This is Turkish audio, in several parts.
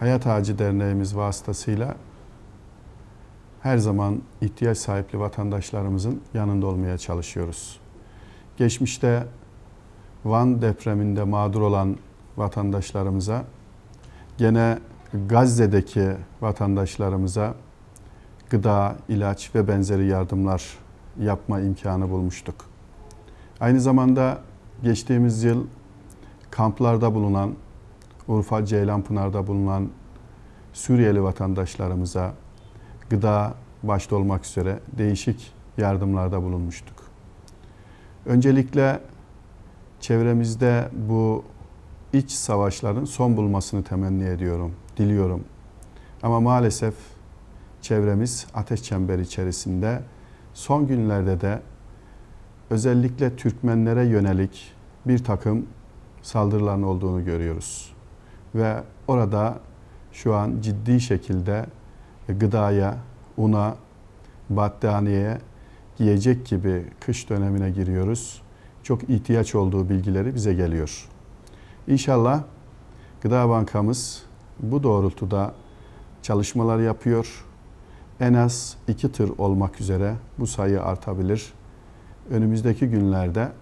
Hayat Ağacı Derneğimiz vasıtasıyla her zaman ihtiyaç sahipli vatandaşlarımızın yanında olmaya çalışıyoruz. Geçmişte Van depreminde mağdur olan vatandaşlarımıza, gene Gazze'deki vatandaşlarımıza gıda, ilaç ve benzeri yardımlar yapma imkanı bulmuştuk. Aynı zamanda geçtiğimiz yıl kamplarda bulunan Urfa Ceylanpınar'da bulunan Suriyeli vatandaşlarımıza gıda başta olmak üzere değişik yardımlarda bulunmuştuk. Öncelikle çevremizde bu iç savaşların son bulmasını temenni ediyorum, diliyorum. Ama maalesef çevremiz ateş çemberi içerisinde son günlerde de özellikle Türkmenlere yönelik bir takım saldırıların olduğunu görüyoruz ve orada şu an ciddi şekilde gıdaya, una, battaniyeye, giyecek gibi kış dönemine giriyoruz. Çok ihtiyaç olduğu bilgileri bize geliyor. İnşallah Gıda Bankamız bu doğrultuda çalışmalar yapıyor. En az iki tır olmak üzere bu sayı artabilir. Önümüzdeki günlerde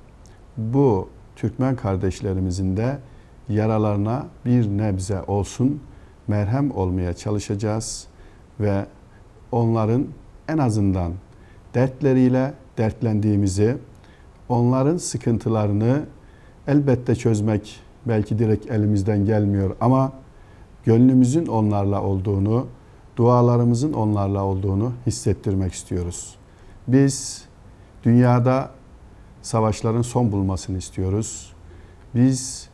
bu Türkmen kardeşlerimizin de yaralarına bir nebze olsun merhem olmaya çalışacağız ve onların en azından dertleriyle dertlendiğimizi, onların sıkıntılarını elbette çözmek belki direkt elimizden gelmiyor ama gönlümüzün onlarla olduğunu, dualarımızın onlarla olduğunu hissettirmek istiyoruz. Biz dünyada savaşların son bulmasını istiyoruz. Biz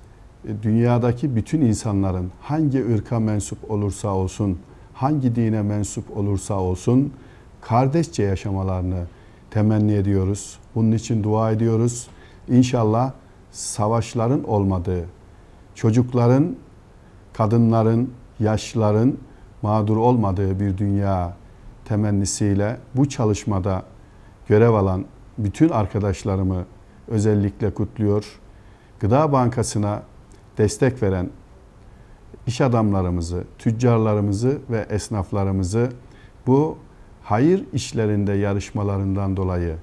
e, dünyadaki bütün insanların hangi ırka mensup olursa olsun, hangi dine mensup olursa olsun kardeşçe yaşamalarını temenni ediyoruz. Bunun için dua ediyoruz. İnşallah savaşların olmadığı, çocukların, kadınların, yaşlıların mağdur olmadığı bir dünya temennisiyle bu çalışmada görev alan bütün arkadaşlarımı özellikle kutluyor. Gıda Bankası'na destek veren iş adamlarımızı, tüccarlarımızı ve esnaflarımızı bu hayır işlerinde yarışmalarından dolayı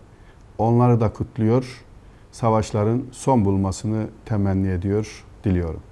onları da kutluyor, savaşların son bulmasını temenni ediyor, diliyorum.